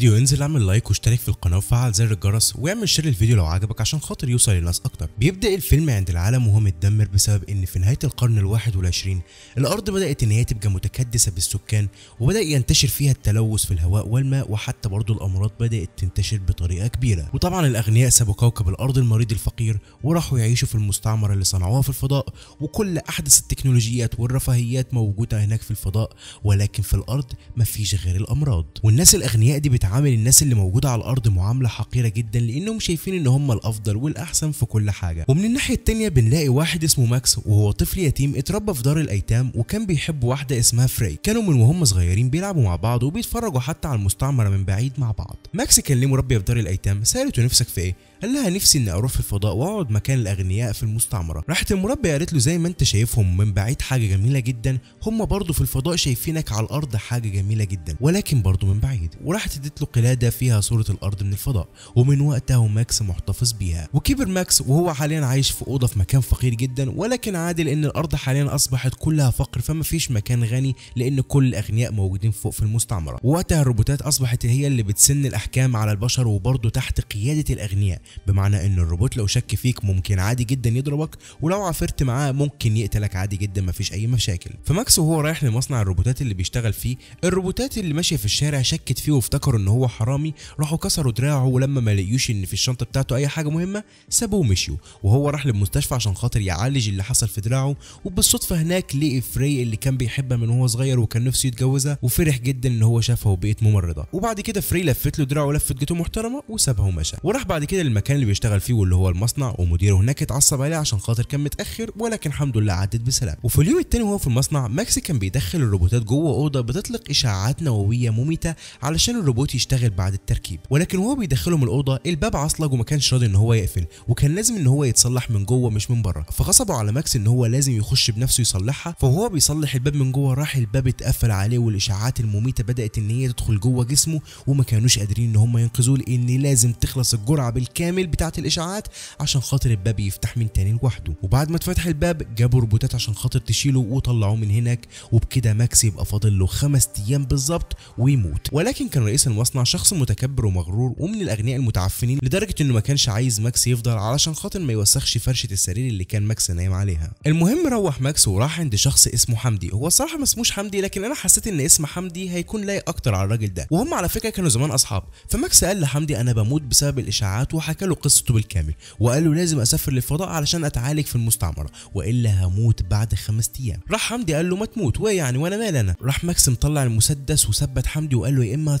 الفيديو انزل اعمل لايك واشترك في القناه وفعل زر الجرس واعمل شير للفيديو لو عجبك عشان خاطر يوصل للناس اكتر بيبدا الفيلم عند العالم وهو متدمر بسبب ان في نهايه القرن ال21 الارض بدات ان هي تبقى متكدسه بالسكان وبدا ينتشر فيها التلوث في الهواء والماء وحتى برضه الامراض بدات تنتشر بطريقه كبيره وطبعا الاغنياء سابوا كوكب الارض المريض الفقير وراحوا يعيشوا في المستعمره اللي صنعوها في الفضاء وكل احدث التكنولوجيات والرفاهيات موجوده هناك في الفضاء ولكن في الارض مفيش غير الامراض والناس الاغنياء دي بتع بتعامل الناس اللي موجوده على الارض معامله حقيره جدا لانهم شايفين ان هم الافضل والاحسن في كل حاجه ومن الناحيه التانيه بنلاقي واحد اسمه ماكس وهو طفل يتيم اتربى في دار الايتام وكان بيحب واحده اسمها فري كانوا من وهم صغيرين بيلعبوا مع بعض وبيتفرجوا حتى على المستعمره من بعيد مع بعض ماكس كان ليه مربيه في دار الايتام سالته نفسك في ايه قال لها نفسي اني اروح في الفضاء واقعد مكان الاغنياء في المستعمره راحت المربيه قالت له زي ما انت شايفهم من بعيد حاجه جميله جدا هم برضه في الفضاء شايفينك على الارض حاجه جميله جدا ولكن برضه من بعيد وراحت ادت له قلادة فيها صورة الأرض من الفضاء ومن وقتها ماكس محتفظ بيها وكبر ماكس وهو حاليا عايش في أوضة في مكان فقير جدا ولكن عادل إن الأرض حاليا أصبحت كلها فقر فمفيش مكان غني لأن كل الأغنياء موجودين فوق في المستعمرة ووقتها الروبوتات أصبحت هي اللي بتسن الأحكام على البشر وبرضه تحت قيادة الأغنياء بمعنى إن الروبوت لو شك فيك ممكن عادي جدا يضربك ولو عفرت معاه ممكن يقتلك عادي جدا مفيش أي مشاكل فماكس وهو رايح لمصنع الروبوتات اللي بيشتغل فيه الروبوتات اللي ماشية في الشارع شكت فيه وافتكروا ان هو حرامي راحوا كسروا دراعه ولما ما لقيوش ان في الشنطه بتاعته اي حاجه مهمه سابوه ومشيوا وهو راح للمستشفى عشان خاطر يعالج اللي حصل في دراعه وبالصدفه هناك لقي فري اللي كان بيحبها من وهو صغير وكان نفسه يتجوزها وفرح جدا ان هو شافها وبقت ممرضه وبعد كده فري لفت له دراعه لفت جيته محترمه وسابها ومشى وراح بعد كده للمكان اللي بيشتغل فيه واللي هو المصنع ومديره هناك اتعصب عليه عشان خاطر كان متاخر ولكن الحمد لله عدت بسلام وفي اليوم الثاني وهو في المصنع ماكس كان بيدخل الروبوتات جوه اوضه بتطلق اشعاعات نوويه مميته علشان الروبوت الكمبيوتر يشتغل بعد التركيب ولكن وهو بيدخلهم الاوضه الباب عصلج وما كانش راضي ان هو يقفل وكان لازم ان هو يتصلح من جوه مش من بره فغصبوا على ماكس ان هو لازم يخش بنفسه يصلحها فهو بيصلح الباب من جوه راح الباب اتقفل عليه والاشاعات المميته بدات ان هي تدخل جوه جسمه وما كانوش قادرين ان هم ينقذوه لان لازم تخلص الجرعه بالكامل بتاعه الاشاعات عشان خاطر الباب يفتح من تاني لوحده وبعد ما اتفتح الباب جابوا روبوتات عشان خاطر تشيله وطلعوه من هناك وبكده ماكس يبقى فاضل له خمس ايام بالظبط ويموت ولكن كان رئيس المصنع شخص متكبر ومغرور ومن الاغنياء المتعفنين لدرجه انه ما كانش عايز ماكس يفضل علشان خاطر ما يوسخش فرشه السرير اللي كان ماكس نايم عليها المهم روح ماكس وراح عند شخص اسمه حمدي هو الصراحه ما اسموش حمدي لكن انا حسيت ان اسم حمدي هيكون لايق اكتر على الراجل ده وهم على فكره كانوا زمان اصحاب فماكس قال لحمدي انا بموت بسبب الاشاعات وحكى له قصته بالكامل وقال له لازم اسافر للفضاء علشان اتعالج في المستعمره والا هموت بعد خمس ايام راح حمدي قال له ما تموت ويعني وانا مال انا راح ماكس مطلع المسدس وثبت حمدي وقال له يا اما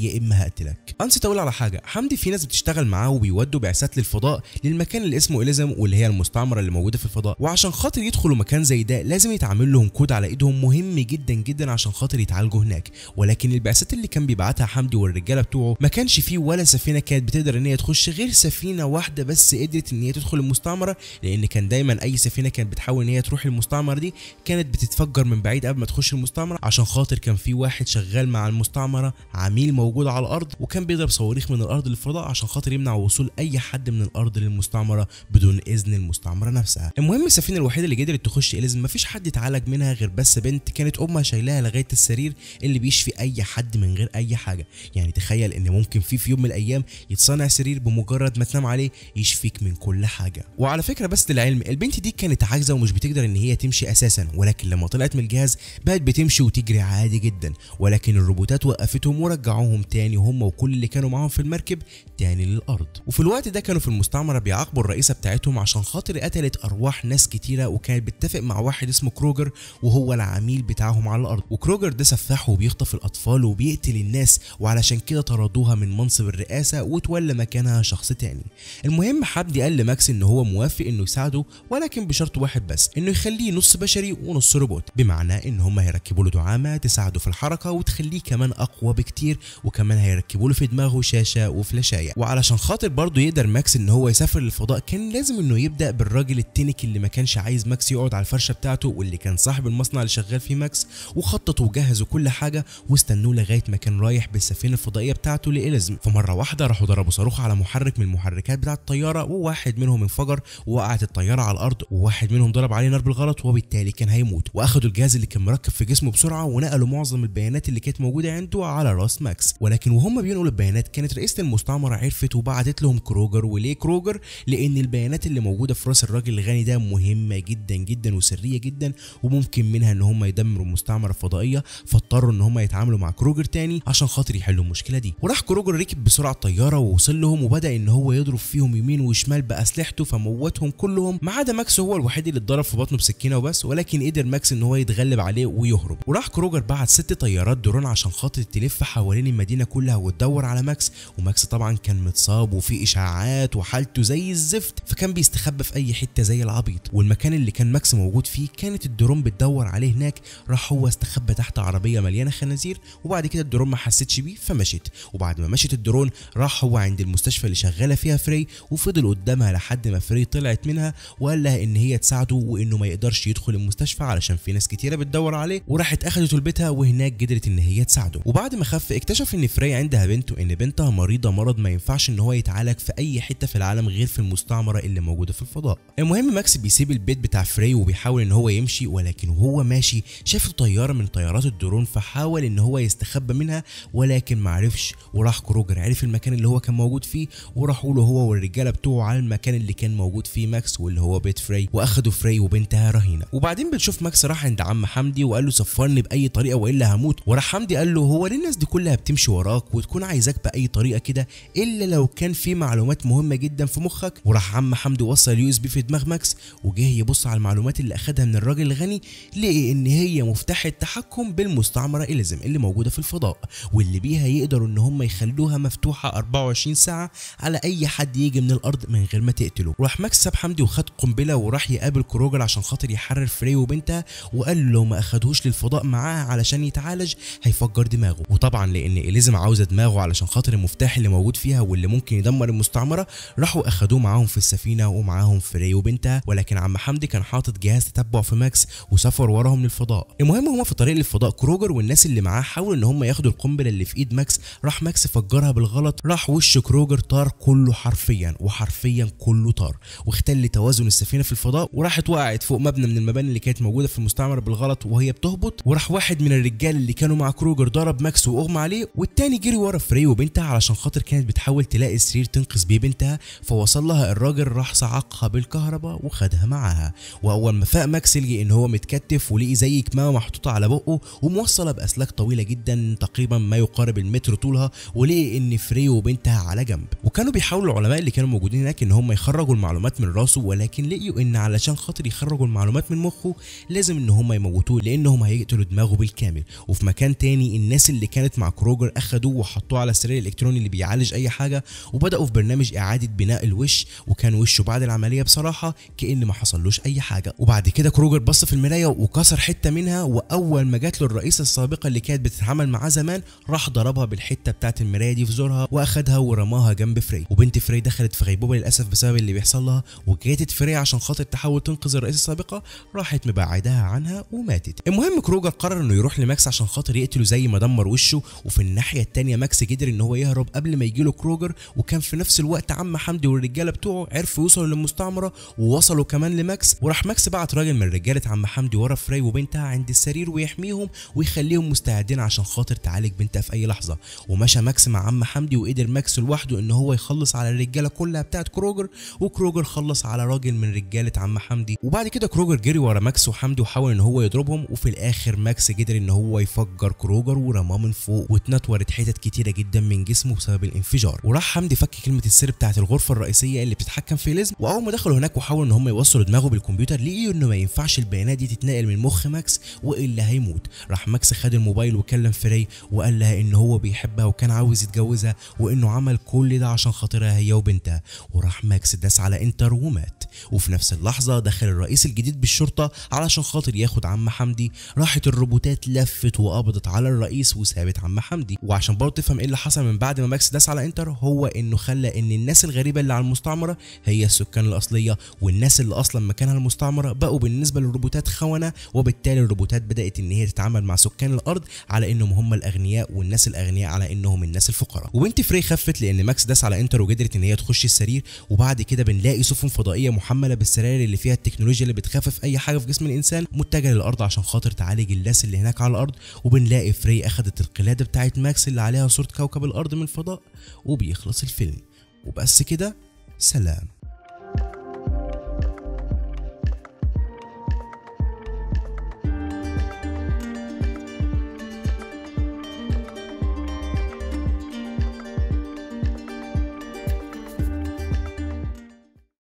تاني يا اما هقتلك انسي اقول على حاجه حمدي في ناس بتشتغل معاه وبيودوا بعثات للفضاء للمكان اللي اسمه اليزم واللي هي المستعمره اللي موجوده في الفضاء وعشان خاطر يدخلوا مكان زي ده لازم يتعمل لهم كود على ايدهم مهم جدا جدا عشان خاطر يتعالجوا هناك ولكن البعثات اللي كان بيبعتها حمدي والرجاله بتوعه ما كانش فيه ولا سفينه كانت بتقدر ان هي تخش غير سفينه واحده بس قدرت ان هي تدخل المستعمره لان كان دايما اي سفينه كانت بتحاول ان هي تروح المستعمره دي كانت بتتفجر من بعيد قبل ما تخش المستعمره عشان خاطر كان في واحد شغال مع المستعمره عميل موجوده على الارض وكان بيضرب صواريخ من الارض للفضاء عشان خاطر يمنع وصول اي حد من الارض للمستعمره بدون اذن المستعمره نفسها المهم السفينه الوحيده اللي قدرت تخش اليزم مفيش حد اتعالج منها غير بس بنت كانت امها شايلاها لغايه السرير اللي بيشفي اي حد من غير اي حاجه يعني تخيل ان ممكن في في يوم من الايام يتصنع سرير بمجرد ما تنام عليه يشفيك من كل حاجه وعلى فكره بس للعلم البنت دي كانت عاجزه ومش بتقدر ان هي تمشي اساسا ولكن لما طلعت من الجهاز بقت بتمشي وتجري عادي جدا ولكن الروبوتات وقفتهم ورجعوهم رجعوهم تاني هم وكل اللي كانوا معاهم في المركب تاني للأرض وفي الوقت ده كانوا في المستعمرة بيعاقبوا الرئيسة بتاعتهم عشان خاطر قتلت أرواح ناس كتيرة وكانت بتتفق مع واحد اسمه كروجر وهو العميل بتاعهم على الأرض وكروجر ده سفاح وبيخطف الأطفال وبيقتل الناس وعلشان كده طردوها من منصب الرئاسة وتولى مكانها شخص تاني المهم حبدي قال لماكس إن هو موافق إنه يساعده ولكن بشرط واحد بس إنه يخليه نص بشري ونص روبوت بمعنى إن هم هيركبوا له دعامة تساعده في الحركة وتخليه كمان أقوى بكتير وكمان هيركبوا له في دماغه شاشه وفلاشايه وعلشان خاطر برضه يقدر ماكس ان هو يسافر للفضاء كان لازم انه يبدا بالراجل التنك اللي ما كانش عايز ماكس يقعد على الفرشه بتاعته واللي كان صاحب المصنع اللي شغال فيه ماكس وخططوا وجهزوا كل حاجه واستنوه لغايه ما كان رايح بالسفينه الفضائيه بتاعته لإليزم فمره واحده راحوا ضربوا صاروخ على محرك من المحركات بتاعه الطياره وواحد منهم انفجر ووقعت الطياره على الارض وواحد منهم ضرب عليه نار بالغلط وبالتالي كان هيموت واخدوا الجهاز اللي كان مركب في جسمه بسرعه ونقلوا معظم البيانات اللي كانت موجوده عنده على راس ماكس ولكن وهم بينقلوا البيانات كانت رئيسه المستعمره عرفت وبعتت لهم كروجر وليه كروجر لان البيانات اللي موجوده في راس الراجل الغني ده مهمه جدا جدا وسريه جدا وممكن منها ان هم يدمروا المستعمره الفضائيه فاضطروا ان هم يتعاملوا مع كروجر تاني عشان خاطر يحلوا المشكله دي وراح كروجر ركب بسرعه الطياره ووصل لهم وبدا ان هو يضرب فيهم يمين وشمال باسلحته فموتهم كلهم ما عدا ماكس هو الوحيد اللي اتضرب في بطنه بسكينه وبس ولكن قدر ماكس ان هو يتغلب عليه ويهرب وراح كروجر بعت ست طيارات درون عشان خاطر تلف حوالين المدينه كلها وتدور على ماكس وماكس طبعا كان متصاب وفي اشاعات وحالته زي الزفت فكان بيستخبى في اي حته زي العبيط والمكان اللي كان ماكس موجود فيه كانت الدرون بتدور عليه هناك راح هو استخبى تحت عربيه مليانه خنازير وبعد كده الدرون ما حستش بيه فمشت وبعد ما مشت الدرون راح هو عند المستشفى اللي شغاله فيها فري وفضل قدامها لحد ما فري طلعت منها وقال لها ان هي تساعده وانه ما يقدرش يدخل المستشفى علشان في ناس كتيره بتدور عليه وراحت اخذته لبيتها وهناك قدرت ان هي تساعده وبعد ما خف اكتشف اكتشف ان فري عندها بنت وان بنتها مريضه مرض ما ينفعش ان هو يتعالج في اي حته في العالم غير في المستعمره اللي موجوده في الفضاء المهم ماكس بيسيب البيت بتاع فري وبيحاول ان هو يمشي ولكن وهو ماشي شاف طياره من طيارات الدرون فحاول ان هو يستخبى منها ولكن ما عرفش وراح كروجر عرف المكان اللي هو كان موجود فيه وراحوا له هو والرجاله بتوعه على المكان اللي كان موجود فيه ماكس واللي هو بيت فري واخدوا فري وبنتها رهينه وبعدين بنشوف ماكس راح عند عم حمدي وقال له سفرني باي طريقه والا هموت وراح حمدي قال له هو ليه الناس دي كلها بتمشي تمشي وراك وتكون عايزاك باي طريقه كده الا لو كان في معلومات مهمه جدا في مخك وراح عم حمد وصل اليو اس بي في دماغ ماكس وجه يبص على المعلومات اللي اخدها من الراجل الغني لقي ان هي مفتاح التحكم بالمستعمره اليزم اللي موجوده في الفضاء واللي بيها يقدروا ان هم يخلوها مفتوحه 24 ساعه على اي حد يجي من الارض من غير ما تقتله راح ماكس ساب حمدي وخد قنبله وراح يقابل كروجر عشان خاطر يحرر فري وبنتها وقال له لو ما اخدهوش للفضاء معاها علشان يتعالج هيفجر دماغه وطبعا لان اليزم عاوزه دماغه علشان خاطر المفتاح اللي موجود فيها واللي ممكن يدمر المستعمره راحوا اخدوه معاهم في السفينه ومعاهم فري وبنتها ولكن عم حمدي كان حاطط جهاز تتبع في ماكس وسافر وراهم للفضاء المهم هما في طريق للفضاء كروجر والناس اللي معاه حاولوا ان هم ياخدوا القنبله اللي في ايد ماكس راح ماكس فجرها بالغلط راح وش كروجر طار كله حرفيا وحرفيا كله طار واختل توازن السفينه في الفضاء وراحت وقعت فوق مبنى من المباني اللي كانت موجوده في المستعمره بالغلط وهي بتهبط وراح واحد من الرجال اللي كانوا مع كروجر ضرب ماكس واغمى عليه والتاني جري ورا فري وبنتها علشان خاطر كانت بتحاول تلاقي سرير تنقذ بيه بنتها فوصل لها الراجل راح صعقها بالكهرباء وخدها معاها واول ما فاق ماكس لقي ان هو متكتف ولقي زي كمامه محطوطه على بقه وموصله باسلاك طويله جدا تقريبا ما يقارب المتر طولها ولقي ان فري وبنتها على جنب وكانوا بيحاولوا العلماء اللي كانوا موجودين هناك ان هم يخرجوا المعلومات من راسه ولكن لقيوا ان علشان خاطر يخرجوا المعلومات من مخه لازم ان هم يموتوه لانهم هيقتلوا دماغه بالكامل وفي مكان تاني الناس اللي كانت مع كروج البرمجر اخدوه وحطوه على السرير الالكتروني اللي بيعالج اي حاجه وبداوا في برنامج اعاده بناء الوش وكان وشه بعد العمليه بصراحه كان ما حصلوش اي حاجه وبعد كده كروجر بص في المرايه وكسر حته منها واول ما جات له الرئيسه السابقه اللي كانت بتتعامل معاه زمان راح ضربها بالحته بتاعه المرايه دي في زورها واخدها ورماها جنب فري وبنت فري دخلت في غيبوبه للاسف بسبب اللي بيحصل لها وجاتت فري عشان خاطر تحاول تنقذ الرئيسه السابقه راحت مبعداها عنها وماتت المهم كروجر قرر انه يروح لماكس عشان خاطر يقتله زي ما دمر وشه وفي الناحيه التانية ماكس قدر ان هو يهرب قبل ما يجيله كروجر وكان في نفس الوقت عم حمدي والرجاله بتوعه عرفوا يوصلوا للمستعمره ووصلوا كمان لماكس وراح ماكس بعت راجل من رجاله عم حمدي ورا فري وبنتها عند السرير ويحميهم ويخليهم مستعدين عشان خاطر تعالج بنتها في اي لحظه ومشى ماكس مع عم حمدي وقدر ماكس لوحده ان هو يخلص على الرجاله كلها بتاعه كروجر وكروجر خلص على راجل من رجاله عم حمدي وبعد كده كروجر جري ورا ماكس وحمدي وحاول ان هو يضربهم وفي الاخر ماكس قدر ان هو يفجر كروجر ورماه من فوق اتورت حتت كتيره جدا من جسمه بسبب الانفجار وراح حمدي فك كلمه السر بتاعه الغرفه الرئيسيه اللي بتتحكم في ليزم واول ما دخلوا هناك وحاولوا ان هم يوصلوا دماغه بالكمبيوتر لقيوا انه ما ينفعش البيانات دي تتنقل من مخ ماكس والا هيموت راح ماكس خد الموبايل وكلم فري وقال لها ان هو بيحبها وكان عاوز يتجوزها وانه عمل كل ده عشان خاطرها هي وبنتها وراح ماكس داس على انتر ومات وفي نفس اللحظه دخل الرئيس الجديد بالشرطه علشان خاطر ياخد عم حمدي راحت الروبوتات لفت وقبضت على الرئيس وسابت عم حمدي دي وعشان برضه تفهم ايه اللي حصل من بعد ما ماكس داس على انتر هو انه خلى ان الناس الغريبه اللي على المستعمره هي السكان الاصليه والناس اللي اصلا مكانها المستعمره بقوا بالنسبه للروبوتات خونه وبالتالي الروبوتات بدات ان هي تتعامل مع سكان الارض على انهم هم الاغنياء والناس الاغنياء على انهم الناس الفقراء وبنت فري خفت لان ماكس داس على انتر وقدرت ان هي تخش السرير وبعد كده بنلاقي سفن فضائيه محمله بالسراير اللي فيها التكنولوجيا اللي بتخفف اي حاجه في جسم الانسان متجهه للارض عشان خاطر تعالج اللاس اللي هناك على الارض وبنلاقي فري اخذت القلاده بتاعه بتاعت ماكس اللي عليها صورة كوكب الأرض من الفضاء وبيخلص الفيلم وبس كده سلام